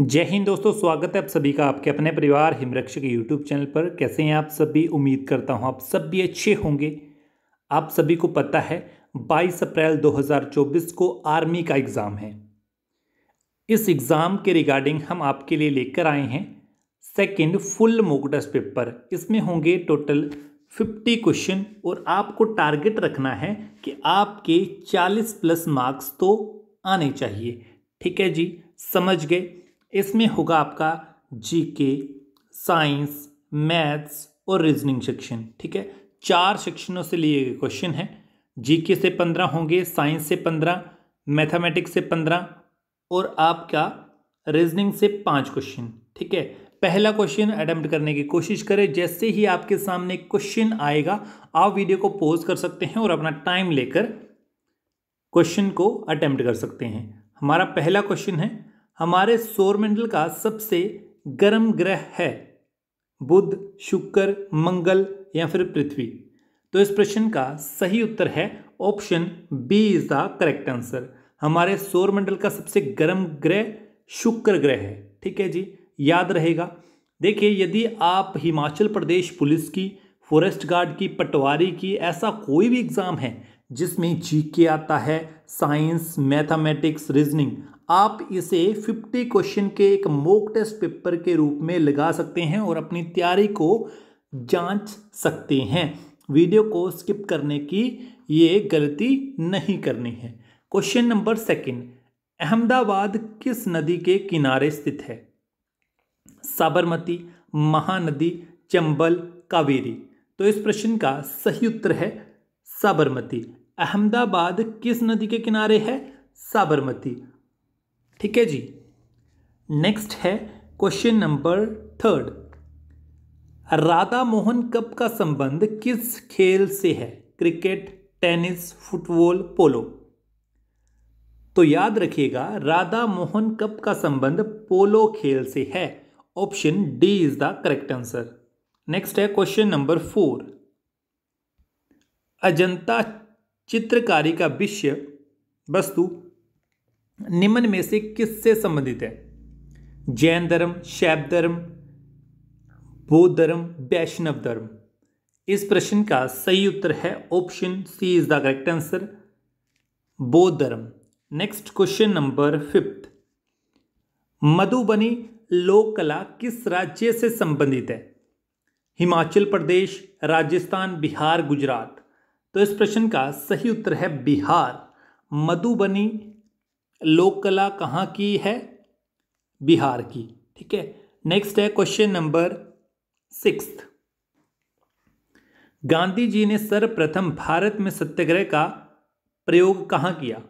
जय हिंद दोस्तों स्वागत है आप सभी का आपके अपने परिवार हिमरक्ष के यूट्यूब चैनल पर कैसे हैं आप सभी उम्मीद करता हूं आप सभी अच्छे होंगे आप सभी को पता है 22 अप्रैल 2024 को आर्मी का एग्ज़ाम है इस एग्ज़ाम के रिगार्डिंग हम आपके लिए लेकर आए हैं second full mock test paper इसमें होंगे टोटल फिफ्टी क्वेश्चन और आपको टारगेट रखना है कि आपके चालीस प्लस मार्क्स तो आने चाहिए ठीक है जी समझ गए इसमें होगा आपका जीके साइंस मैथ्स और रीजनिंग सेक्शन ठीक है चार सेक्शनों से लिए गए क्वेश्चन हैं जीके से पंद्रह होंगे साइंस से पंद्रह मैथमेटिक्स से पंद्रह और आपका रीजनिंग से पाँच क्वेश्चन ठीक है पहला क्वेश्चन अटैम्प्ट करने की कोशिश करें जैसे ही आपके सामने क्वेश्चन आएगा आप वीडियो को पॉज कर सकते हैं और अपना टाइम लेकर क्वेश्चन को अटैम्प्ट कर सकते हैं हमारा पहला क्वेश्चन है हमारे सौरमंडल का सबसे गर्म ग्रह है बुध शुक्र मंगल या फिर पृथ्वी तो इस प्रश्न का सही उत्तर है option B is the correct answer हमारे सौरमंडल का सबसे गर्म ग्रह शुक्र ग्रह है ठीक है जी याद रहेगा देखिए यदि आप हिमाचल प्रदेश पुलिस की फॉरेस्ट गार्ड की पटवारी की ऐसा कोई भी एग्ज़ाम है जिसमें जी के आता है साइंस मैथमेटिक्स रीजनिंग आप इसे 50 क्वेश्चन के एक मोक टेस्ट पेपर के रूप में लगा सकते हैं और अपनी तैयारी को जांच सकते हैं वीडियो को स्किप करने की ये गलती नहीं करनी है क्वेश्चन नंबर सेकंड अहमदाबाद किस नदी के किनारे स्थित है साबरमती महानदी चंबल कावेरी तो इस प्रश्न का सही उत्तर है साबरमती अहमदाबाद किस नदी के किनारे है साबरमती ठीक है जी नेक्स्ट है question number third Radha Mohan cup का संबंध किस खेल से है क्रिकेट टेनिस फुटबॉल पोलो तो याद रखिएगा राधा मोहन कप का संबंध पोलो खेल से है option D is the correct answer next है क्वेश्चन नंबर फोर अजंता चित्रकारी का विषय वस्तु निम्न में से किससे संबंधित है जैन धर्म शैव धर्म बौद्ध धर्म वैष्णव धर्म इस प्रश्न का सही उत्तर है option C is the correct answer बौद्ध धर्म next question number fifth Madhubani लोक कला किस राज्य से संबंधित है हिमाचल प्रदेश राजस्थान बिहार गुजरात तो इस प्रश्न का सही उत्तर है बिहार मधुबनी लोक कला कहाँ की है बिहार की ठीक है नेक्स्ट है question number six Gandhi ji ने सर्वप्रथम भारत में सत्याग्रह का प्रयोग कहाँ किया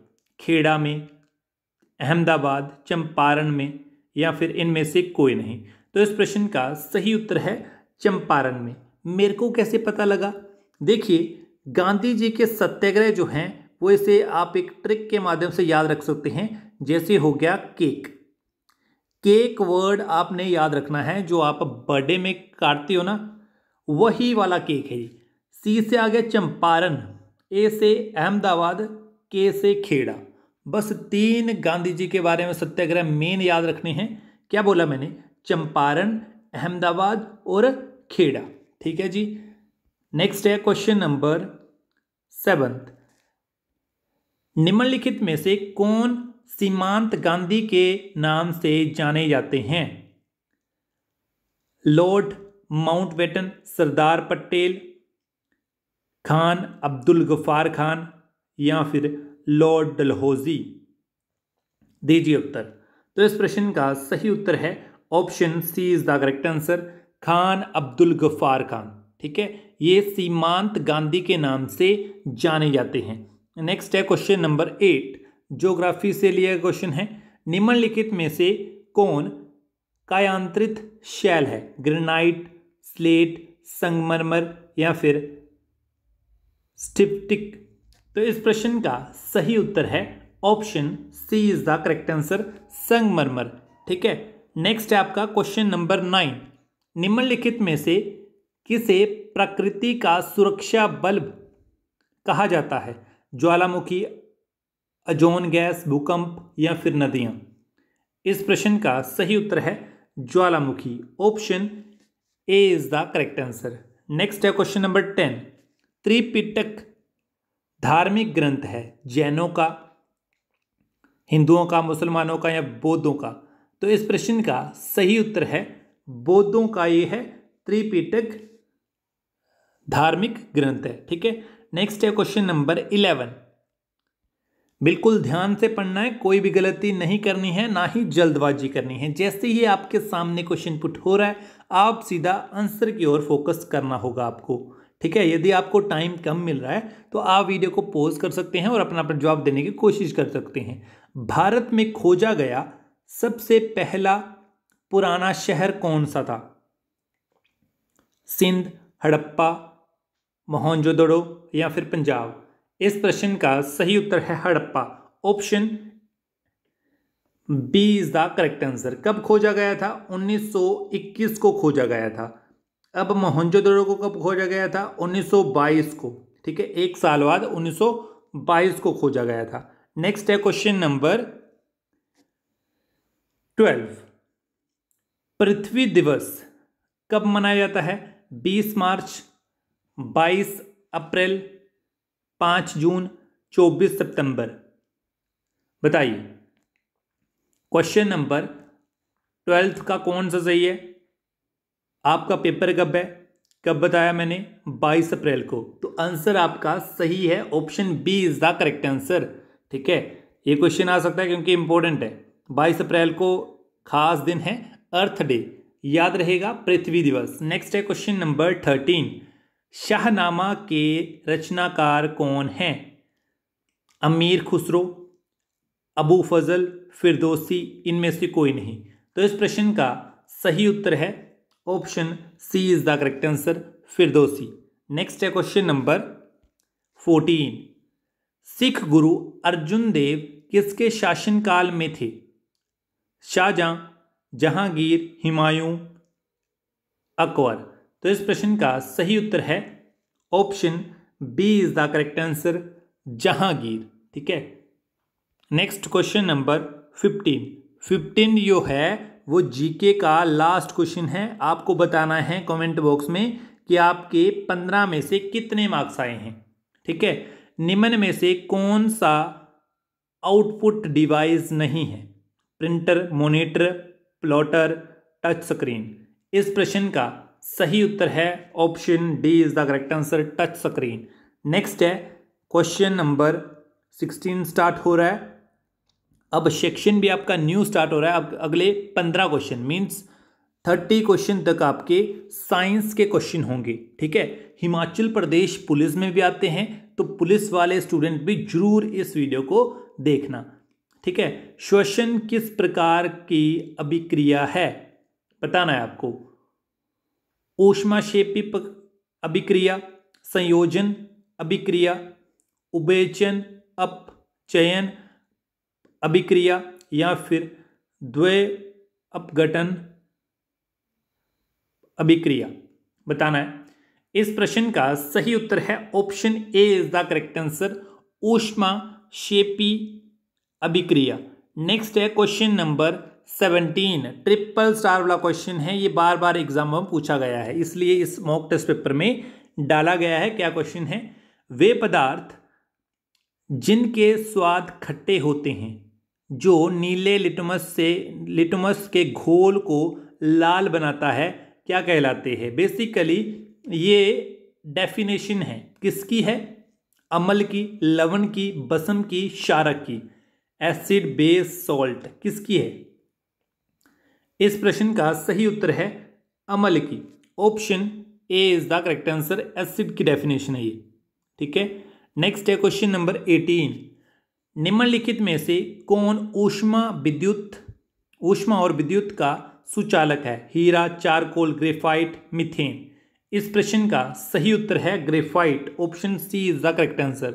खेड़ा में अहमदाबाद चंपारण में या फिर इनमें से कोई नहीं तो इस प्रश्न का सही उत्तर है चंपारण में मेरे को कैसे पता लगा देखिए गांधी जी के सत्याग्रह जो हैं वो इसे आप एक ट्रिक के माध्यम से याद रख सकते हैं जैसे हो गया केक केक वर्ड आपने याद रखना है जो आप बर्थडे में काटते हो ना वही वाला केक है सी से आ गया चंपारण ए से अहमदाबाद के से खेड़ा बस तीन गांधी जी के बारे में सत्याग्रह मेन याद रखने हैं क्या बोला मैंने चंपारण अहमदाबाद और खेड़ा ठीक है जी नेक्स्ट है क्वेश्चन नंबर सेवंथ निम्नलिखित में से कौन सीमांत गांधी के नाम से जाने जाते हैं लॉर्ड माउंटबेटन सरदार पटेल खान अब्दुल गफार खान या फिर लॉर्ड डलहौजी दीजिए उत्तर तो इस प्रश्न का सही उत्तर है option C is the correct answer Khan Abdul Gaffar Khan ठीक है ये सीमांत गांधी के नाम से जाने जाते हैं नेक्स्ट है क्वेश्चन नंबर एट जोग्राफी से लिया क्वेश्चन है निम्नलिखित में से कौन कायांत्रित शैल है ग्रेनाइट स्लेट संगमरमर या फिर स्टिप्टिक तो इस प्रश्न का सही उत्तर है option C is the correct answer संगमरमर ठीक है नेक्स्ट है आपका क्वेश्चन नंबर नाइन निम्नलिखित में से किसे प्रकृति का सुरक्षा बल्ब कहा जाता है ज्वालामुखी अजोन गैस भूकंप या फिर नदियां इस प्रश्न का सही उत्तर है ज्वालामुखी option A is the correct answer next है क्वेश्चन नंबर टेन त्रिपिटक धार्मिक ग्रंथ है जैनों का हिंदुओं का मुसलमानों का या बौद्धों का तो इस प्रश्न का सही उत्तर है बौद्धों का ये है त्रिपिटक धार्मिक ग्रंथ है ठीक है नेक्स्ट है क्वेश्चन नंबर इलेवन बिल्कुल ध्यान से पढ़ना है कोई भी गलती नहीं करनी है ना ही जल्दबाजी करनी है जैसे ही आपके सामने क्वेश्चन पुट हो रहा है आप सीधा आंसर की ओर फोकस करना होगा आपको ठीक है यदि आपको टाइम कम मिल रहा है तो आप वीडियो को पॉज कर सकते हैं और अपना अपना जवाब देने की कोशिश कर सकते हैं भारत में खोजा गया सबसे पहला पुराना शहर कौन सा था सिंध हड़प्पा मोहनजोदड़ो या फिर पंजाब इस प्रश्न का सही उत्तर है Harappa option B is the correct answer कब खोजा गया था 1921 को खोजा गया था अब मोहनजोदड़ो को कब खोजा गया था 1922 को ठीक है एक साल बाद 1922 को खोजा गया था नेक्स्ट है क्वेश्चन नंबर ट्वेल्व पृथ्वी दिवस कब मनाया जाता है 20 मार्च बाईस अप्रैल पाँच जून चौबीस सितंबर बताइए क्वेश्चन नंबर ट्वेल्थ का कौन सा सही है आपका पेपर कब है कब बताया मैंने 22 अप्रैल को तो आंसर आपका सही है option B is the correct answer ठीक है ये क्वेश्चन आ सकता है क्योंकि इंपॉर्टेंट है 22 अप्रैल को खास दिन है अर्थ डे याद रहेगा पृथ्वी दिवस नेक्स्ट है क्वेश्चन नंबर थर्टीन शाहनामा के रचनाकार कौन हैं अमीर खुसरो अबू फजल फिरदोसी इनमें से कोई नहीं तो इस प्रश्न का सही उत्तर है option C is the correct answer Firdausi next है question number fourteen Sikh Guru Arjun देव किसके शासनकाल में थे शाहजहाँ जहांगीर हिमायूं अकबर तो इस प्रश्न का सही उत्तर है option B is the correct answer Jahangir ठीक है next question number fifteen fifteen जो है वो जीके का लास्ट क्वेश्चन है आपको बताना है कमेंट बॉक्स में कि आपके पंद्रह में से कितने मार्क्स आए हैं ठीक है निम्न में से कौन सा आउटपुट डिवाइस नहीं है printer monitor plotter touch screen इस प्रश्न का सही उत्तर है option D is the correct answer touch screen next है क्वेश्चन नंबर सिक्सटीन स्टार्ट हो रहा है अब सेक्शन भी आपका न्यू स्टार्ट हो रहा है अब अगले पंद्रह क्वेश्चन मीन्स थर्टी क्वेश्चन तक आपके साइंस के क्वेश्चन होंगे ठीक है हिमाचल प्रदेश पुलिस में भी आते हैं तो पुलिस वाले स्टूडेंट भी जरूर इस वीडियो को देखना ठीक है श्वसन किस प्रकार की अभिक्रिया है बताना है आपको ऊष्माशेपिप अभिक्रिया संयोजन अभिक्रिया अप चयन अभिक्रिया या फिर द्वे अपघटन अभिक्रिया बताना है इस प्रश्न का सही उत्तर है option A is the correct answer ऊष्मा शेपी अभिक्रिया नेक्स्ट है question number seventeen triple star वाला क्वेश्चन है ये बार बार एग्जाम में पूछा गया है इसलिए इस मॉक टेस्ट पेपर में डाला गया है क्या क्वेश्चन है वे पदार्थ जिनके स्वाद खट्टे होते हैं जो नीले लिटमस से लिटमस के घोल को लाल बनाता है क्या कहलाते हैं बेसिकली ये डेफिनेशन है किसकी है अमल की लवण की बसम की शारक की एसिड बेस सॉल्ट किसकी है इस प्रश्न का सही उत्तर है अमल की option A is the correct answer acid की डेफिनेशन है ये ठीक है नेक्स्ट है क्वेश्चन नंबर एटीन निम्नलिखित में से कौन ऊष्मा विद्युत ऊष्मा और विद्युत का सुचालक है हीरा चारकोल ग्रेफाइट मिथेन इस प्रश्न का सही उत्तर है graphite option C is the correct answer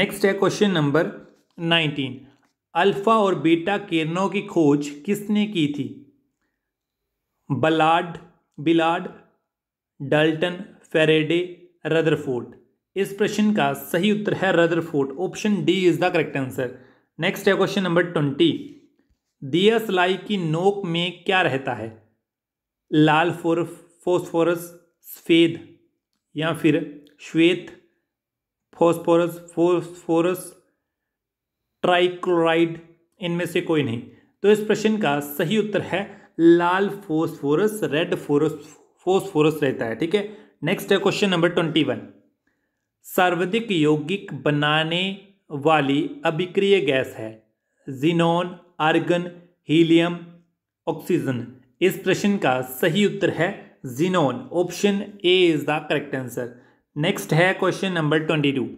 next है क्वेश्चन नंबर नाइनटीन अल्फा और बीटा किरणों की खोज किसने की थी बलाड बिलाड डाल्टन फेरेडे रदरफोर्ड इस प्रश्न का सही उत्तर है Rutherford option D is the correct answer next है क्वेश्चन नंबर ट्वेंटी दिया सलाई की नोक में क्या रहता है लाल फोर फोस्फोरस सफ़ेद या फिर श्वेत फोस्फोरस फोस्फोरस ट्राइक्लोराइड इनमें से कोई नहीं तो इस प्रश्न का सही उत्तर है लाल फोस्फोरस रेड फोरस फोस्फोरस रहता है ठीक है नेक्स्ट है क्वेश्चन नंबर ट्वेंटी वन सर्वाधिक यौगिक बनाने वाली अभिक्रिय गैस है जीनोन आर्गन हीलियम ऑक्सीजन इस प्रश्न का सही उत्तर है xenon option A is the correct answer next है question number twenty two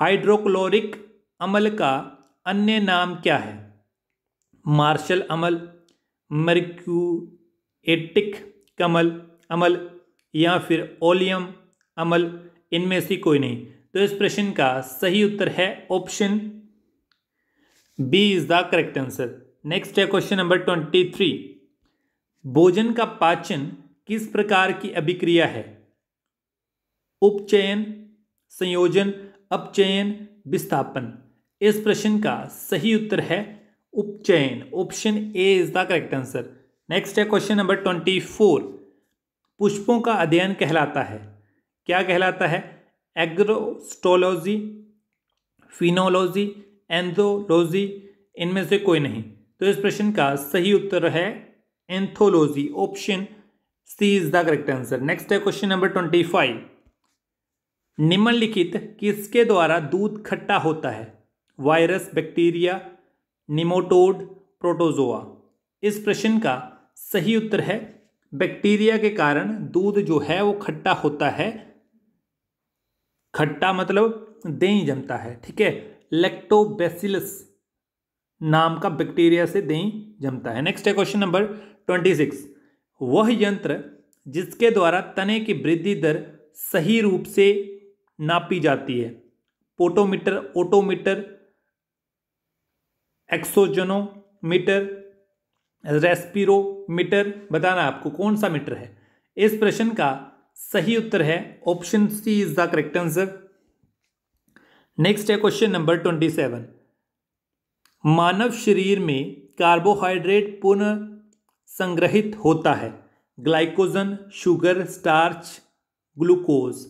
hydrochloric अमल का अन्य नाम क्या है मार्शल अमल मर्क्यूएटिक कमल अमल या फिर ओलियम अमल इनमें से कोई नहीं तो इस प्रश्न का सही उत्तर है option B is the correct answer next है क्वेश्चन नंबर ट्वेंटी थ्री भोजन का पाचन किस प्रकार की अभिक्रिया है उपचयन संयोजन अपचयन विस्थापन इस प्रश्न का सही उत्तर है उपचयन option A is the correct answer next है क्वेश्चन नंबर ट्वेंटी फोर पुष्पों का अध्ययन कहलाता है क्या कहलाता है एग्रोस्टोलॉजी फिनोलॉजी एंथोलॉजी इनमें से कोई नहीं तो इस प्रश्न का सही उत्तर है anthology option C is the correct answer next है क्वेश्चन नंबर ट्वेंटी फाइव निम्नलिखित किसके द्वारा दूध खट्टा होता है वायरस बैक्टीरिया निमोटोड प्रोटोजोआ इस प्रश्न का सही उत्तर है बैक्टीरिया के कारण दूध जो है वो खट्टा होता है खट्टा मतलब दही जमता है ठीक है लेक्टोबेसिलस नाम का बैक्टीरिया से दही जमता है नेक्स्ट है क्वेश्चन नंबर ट्वेंटी सिक्स वह यंत्र जिसके द्वारा तने की वृद्धि दर सही रूप से नापी जाती है पोटोमीटर ओटोमीटर एक्सोजनोमीटर रेस्पिरोमीटर बताना आपको कौन सा मीटर है इस प्रश्न का सही उत्तर है option C is the correct answer next है क्वेश्चन नंबर ट्वेंटी सेवन मानव शरीर में कार्बोहाइड्रेट पुनः संग्रहित होता है ग्लाइकोजन शुगर स्टार्च ग्लूकोज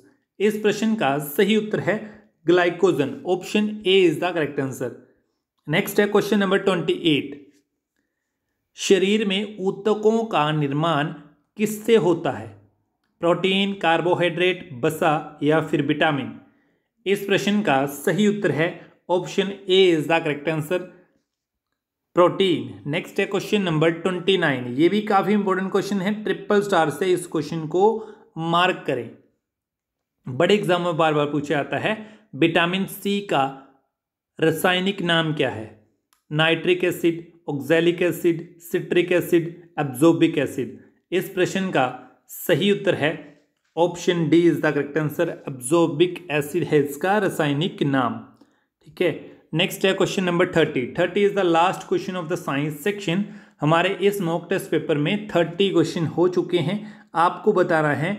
इस प्रश्न का सही उत्तर है glycogen option A is the correct answer next है क्वेश्चन नंबर ट्वेंटी एट शरीर में ऊतकों का निर्माण किससे होता है प्रोटीन कार्बोहाइड्रेट बसा या फिर विटामिन इस प्रश्न का सही उत्तर है option A is the correct answer protein next है क्वेश्चन नंबर ट्वेंटी नाइन ये भी काफ़ी इंपॉर्टेंट क्वेश्चन है ट्रिपल स्टार से इस क्वेश्चन को मार्क करें बड़े एग्जाम में बार बार पूछा जाता है विटामिन सी का रासायनिक नाम क्या है nitric acid oxalic acid citric acid एब्जोबिक एसिड इस प्रश्न का सही उत्तर है option D is the correct answer एब्जोबिक एसिड है इसका रासायनिक नाम ठीक है नेक्स्ट है question number thirty thirty is the last question of the science section हमारे इस मॉक टेस्ट पेपर में थर्टी क्वेश्चन हो चुके हैं आपको बताना है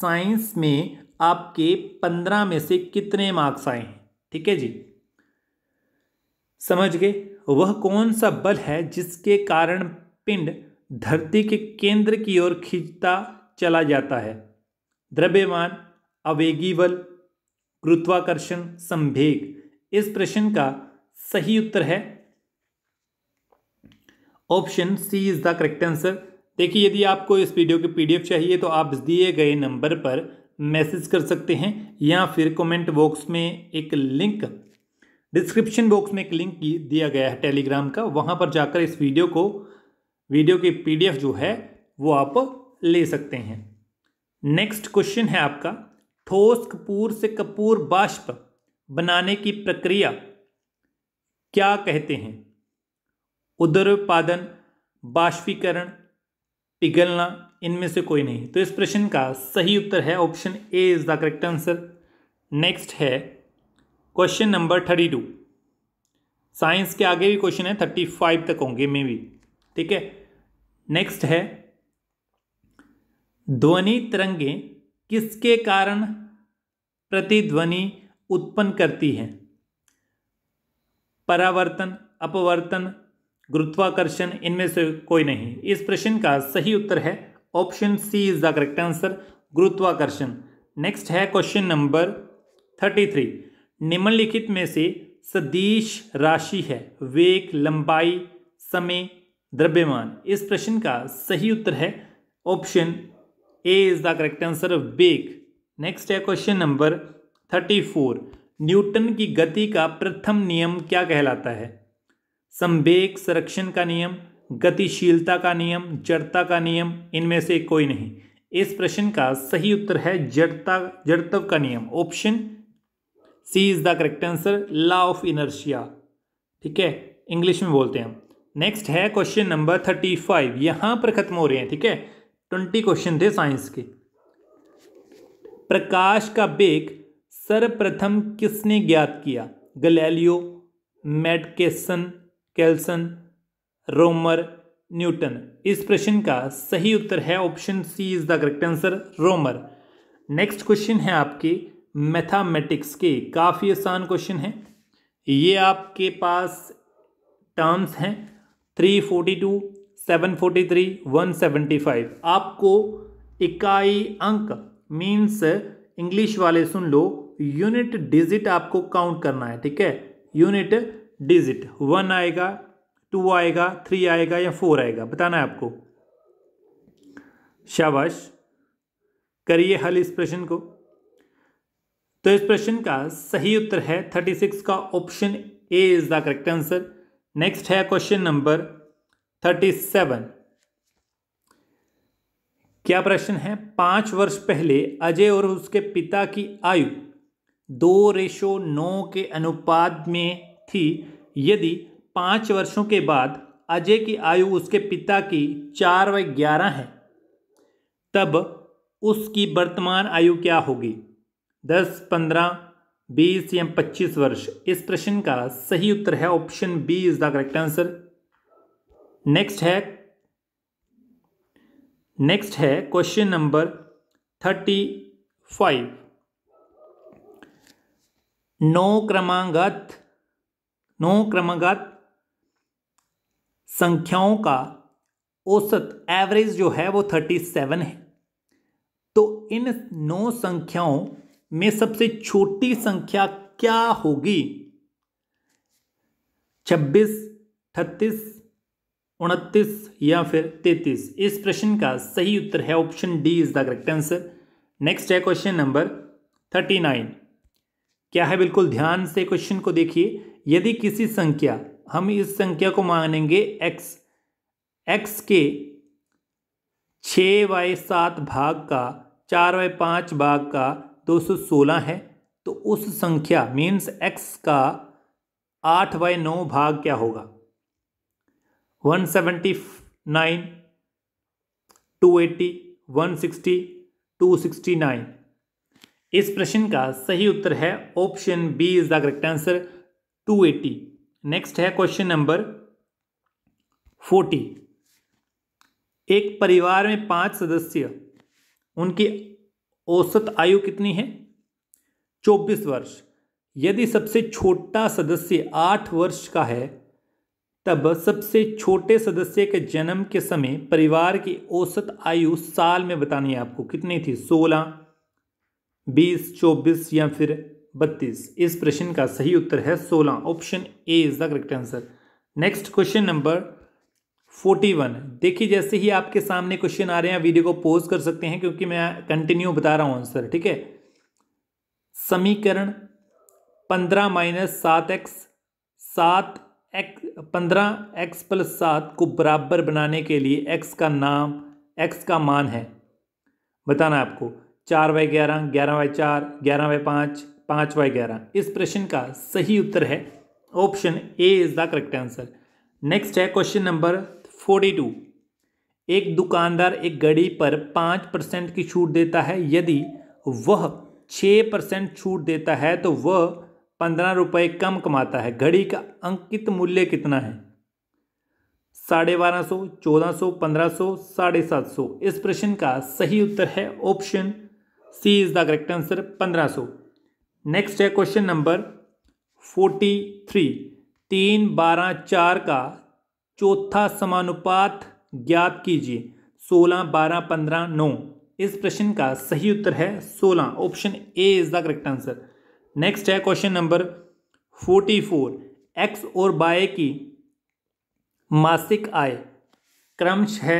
साइंस में आपके पंद्रह में से कितने मार्क्स आए हैं ठीक है जी समझ गए वह कौन सा बल है जिसके कारण पिंड धरती के केंद्र की ओर खींचता चला जाता है द्रव्यमान आवेगी बल गुरुत्वाकर्षण संभेग इस प्रश्न का सही उत्तर है option C is the correct answer देखिए यदि आपको इस वीडियो के पीडीएफ चाहिए तो आप दिए गए नंबर पर मैसेज कर सकते हैं या फिर कमेंट बॉक्स में एक लिंक डिस्क्रिप्शन बॉक्स में एक लिंक दिया गया है टेलीग्राम का वहाँ पर जाकर इस वीडियो को वीडियो की पीडीएफ जो है वो आप ले सकते हैं नेक्स्ट क्वेश्चन है आपका ठोस कपूर से कपूर बाष्प बनाने की प्रक्रिया क्या कहते हैं उत्पादन बाष्पीकरण पिघलना इनमें से कोई नहीं तो इस प्रश्न का सही उत्तर है option A is the correct answer next है question number thirty two science के आगे भी क्वेश्चन है थर्टी फाइव तक होंगे मे भी ठीक है नेक्स्ट है ध्वनि तरंगे किसके कारण प्रतिध्वनि उत्पन्न करती हैं परावर्तन अपवर्तन गुरुत्वाकर्षण इनमें से कोई नहीं इस प्रश्न का सही उत्तर है option C is the correct answer गुरुत्वाकर्षण नेक्स्ट है क्वेश्चन नंबर थर्टी थ्री निम्नलिखित में से सदिश राशि है वेग लंबाई समय द्रव्यमान इस प्रश्न का सही उत्तर है option A is the correct answer ऑफ बेग नेक्स्ट है question number thirty four Newton की गति का प्रथम नियम क्या कहलाता है संवेग संरक्षण का नियम गतिशीलता का नियम जड़ता का नियम इनमें से कोई नहीं इस प्रश्न का सही उत्तर है जड़ता जड़त्व का नियम option C is the correct answer law of inertia ठीक है इंग्लिश में बोलते हैं हम नेक्स्ट है क्वेश्चन नंबर थर्टी फाइव यहां पर खत्म हो रहे हैं ठीक है ट्वेंटी क्वेश्चन थे साइंस के प्रकाश का बेग सर्वप्रथम किसने ज्ञात किया गलेलियो मेडकेसन कैल्सन रोमर न्यूटन इस प्रश्न का सही उत्तर है option C is the correct answer Roemer next question है आपके मैथामेटिक्स के काफ़ी आसान क्वेश्चन हैं ये आपके पास टर्म्स हैं three forty two seven forty three one seventy five आपको इकाई अंक मीन्स इंग्लिश वाले सुन लो यूनिट डिजिट आपको काउंट करना है ठीक है यूनिट डिजिट वन आएगा टू आएगा थ्री आएगा या फोर आएगा बताना है आपको शाबाश करिए हल इस प्रश्न को तो इस प्रश्न का सही उत्तर है थर्टी सिक्स का option A is the correct answer next है क्वेश्चन नंबर थर्टी सेवन क्या प्रश्न है पांच वर्ष पहले अजय और उसके पिता की आयु दो रेशो नौ के अनुपात में थी यदि पांच वर्षों के बाद अजय की आयु उसके पिता की चार व ग्यारह है तब उसकी वर्तमान आयु क्या होगी दस पंद्रह बीस या पच्चीस वर्ष इस प्रश्न का सही उत्तर है option B is the correct answer next है नेक्स्ट है क्वेश्चन नंबर थर्टी फाइव नौ क्रमांगत नौ क्रमांगत संख्याओं का औसत एवरेज जो है वो थर्टी सेवन है तो इन नौ संख्याओं में सबसे छोटी संख्या क्या होगी छब्बीस अठतीस उनतीस या फिर तैतीस इस प्रश्न का सही उत्तर है option D is the correct answer next है क्वेश्चन नंबर थर्टी नाइन क्या है बिल्कुल ध्यान से क्वेश्चन को देखिए यदि किसी संख्या हम इस संख्या को मानेंगे एक्स एक्स के छः बाय सात भाग का चार बाय पाँच भाग का दो है तो उस संख्या मीन्स एक्स का आठ बाई नौ भाग क्या होगा one seventy nine two eighty one sixty two sixty nine इस प्रश्न का सही उत्तर है option B is the correct answer two eighty next है क्वेश्चन नंबर फोर्टी एक परिवार में पांच सदस्य उनकी औसत आयु कितनी है चौबीस वर्ष यदि सबसे छोटा सदस्य आठ वर्ष का है तब सबसे छोटे सदस्य के जन्म के समय परिवार की औसत आयु साल में बतानी है आपको कितनी थी सोलह बीस चौबीस या फिर बत्तीस इस प्रश्न का सही उत्तर है सोलह option A is the correct answer next question number forty one देखिए जैसे ही आपके सामने क्वेश्चन आ रहे हैं वीडियो को पोज कर सकते हैं क्योंकि मैं कंटिन्यू बता रहा हूं आंसर ठीक है समीकरण पंद्रह माइनस सात एक्स सात एक्स पंद्रह एक्स प्लस सात को बराबर बनाने के लिए एक्स का नाम एक्स का मान है बताना आपको चार बाय ग्यारह ग्यारह बाय चार ग्यारह बाय पाँच पाँच बाय ग्यारह इस प्रश्न का सही उत्तर है option A is the correct answer next है क्वेश्चन नंबर फोर्टी टू एक दुकानदार एक घड़ी पर पाँच परसेंट की छूट देता है यदि वह छः परसेंट छूट देता है तो वह पंद्रह रुपये कम कमाता है घड़ी का अंकित मूल्य कितना है साढ़े बारह सौ चौदह सौ पंद्रह सौ साढ़े सात सौ इस प्रश्न का सही उत्तर है option C is the correct answer पंद्रह सौ नेक्स्ट है क्वेश्चन नंबर फोर्टी थ्री तीन बारह चार का चौथा समानुपात ज्ञात कीजिए सोलह बारह पंद्रह नौ इस प्रश्न का सही उत्तर है सोलह option A is the correct answer next है question number forty four X और बाय की मासिक आय क्रमश है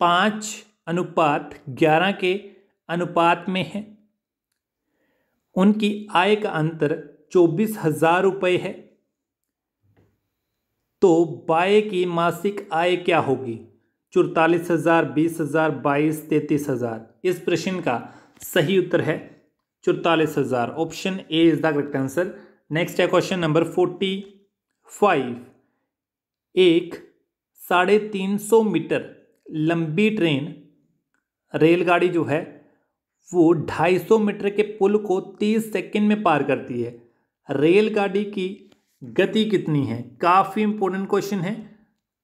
पाँच अनुपात ग्यारह के अनुपात में है उनकी आय का अंतर चौबीस हजार रुपये है तो बाय की मासिक आय क्या होगी चौतालीस हज़ार बीस हज़ार बाईस तैतीस हज़ार इस प्रश्न का सही उत्तर है चौतालीस हज़ार option A is the correct answer next है क्वेश्चन नंबर फोर्टी फाइव एक साढ़े तीन सौ मीटर लंबी ट्रेन रेलगाड़ी जो है वो ढाई सौ मीटर के पुल को तीस सेकंड में पार करती है रेलगाड़ी की गति कितनी है काफ़ी इंपॉर्टेंट क्वेश्चन है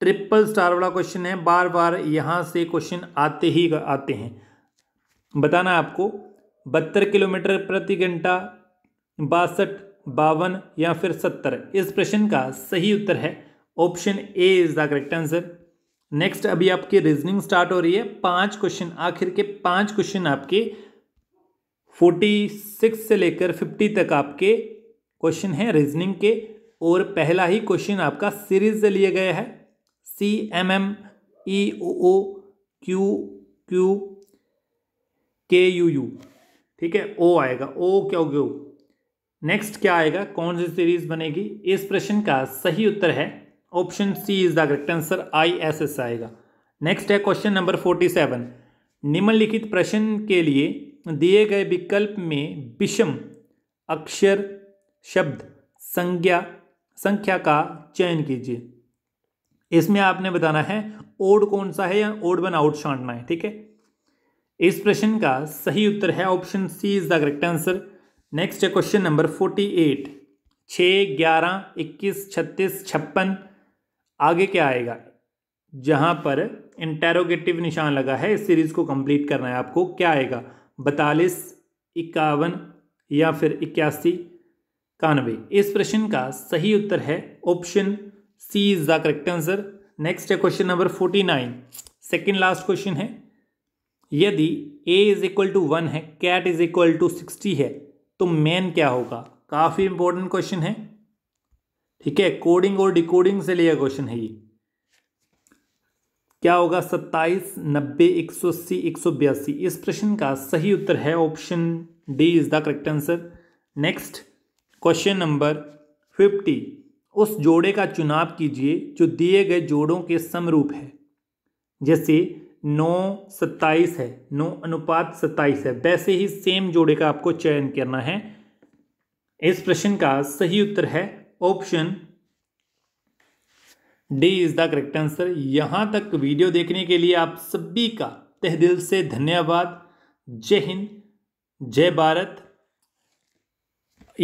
ट्रिपल स्टार वाला क्वेश्चन है बार बार यहाँ से क्वेश्चन आते ही आते हैं बताना आपको बहत्तर किलोमीटर प्रति घंटा बासठ बावन या फिर सत्तर इस प्रश्न का सही उत्तर है option A is the correct answer next अभी आपकी रीजनिंग स्टार्ट हो रही है पांच क्वेश्चन आखिर के पांच क्वेश्चन आपके फोर्टी सिक्स से लेकर फिफ्टी तक आपके क्वेश्चन हैं रीजनिंग के और पहला ही क्वेश्चन आपका सीरीज से लिए गया है C M M E O Q Q K U U ठीक है ओ आएगा ओ क्यू क्यू नेक्स्ट क्या आएगा कौन सी सीरीज बनेगी इस प्रश्न का सही उत्तर है option C is the correct answer I S S आएगा नेक्स्ट है क्वेश्चन नंबर फोर्टी सेवन निम्नलिखित प्रश्न के लिए दिए गए विकल्प में विषम अक्षर शब्द संज्ञा संख्या का चयन कीजिए इसमें आपने बताना है ओड कौन सा है या ओड वन आउट छाटना है ठीक है इस प्रश्न का सही उत्तर है option C is the correct answer next है क्वेश्चन नंबर फोर्टी एट छः ग्यारह इक्कीस छत्तीस छप्पन आगे क्या आएगा जहां पर इंटेरोगेटिव निशान लगा है इस सीरीज़ को कंप्लीट करना है आपको क्या आएगा बतालीस इक्यावन या फिर इक्यासी इक्यानवे इस प्रश्न का सही उत्तर है option C is the correct answer next है question number forty nine second last question है यदि A is equal to one है cat is equal to sixty है तो मेन क्या होगा काफ़ी इंपॉर्टेंट क्वेश्चन है ठीक है कोडिंग और डिकोडिंग से लिया क्वेश्चन है ये क्या होगा सत्ताईस नब्बे एक सौ अस्सी एक सौ बयासी इस प्रश्न का सही उत्तर है option D is the correct answer next question number fifty उस जोड़े का चुनाव कीजिए जो दिए गए जोड़ों के समरूप है जैसे नौ सत्ताईस है नौ अनुपात सत्ताईस है वैसे ही सेम जोड़े का आपको चयन करना है इस प्रश्न का सही उत्तर है option D is the correct answer यहां तक वीडियो देखने के लिए आप सभी का तह दिल से धन्यवाद जय हिंद जय भारत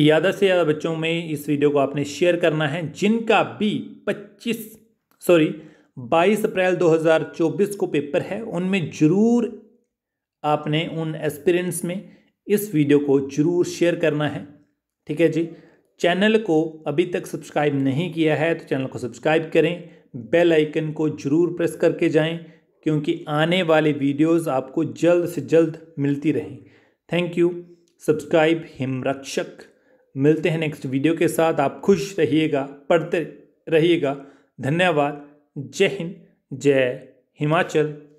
ज़्यादा से ज़्यादा बच्चों में इस वीडियो को आपने शेयर करना है जिनका भी 25 सॉरी 22 अप्रैल 2024 को पेपर है उनमें ज़रूर आपने उन एक्सपीरियंस में इस वीडियो को ज़रूर शेयर करना है ठीक है जी चैनल को अभी तक सब्सक्राइब नहीं किया है तो चैनल को सब्सक्राइब करें बेल आइकन को ज़रूर प्रेस करके जाएं क्योंकि आने वाले वीडियोस आपको जल्द से जल्द मिलती रहें थैंक यू सब्सक्राइब हिमरक्षक मिलते हैं नेक्स्ट वीडियो के साथ आप खुश रहिएगा पढ़ते रहिएगा धन्यवाद जय हिंद जय हिमाचल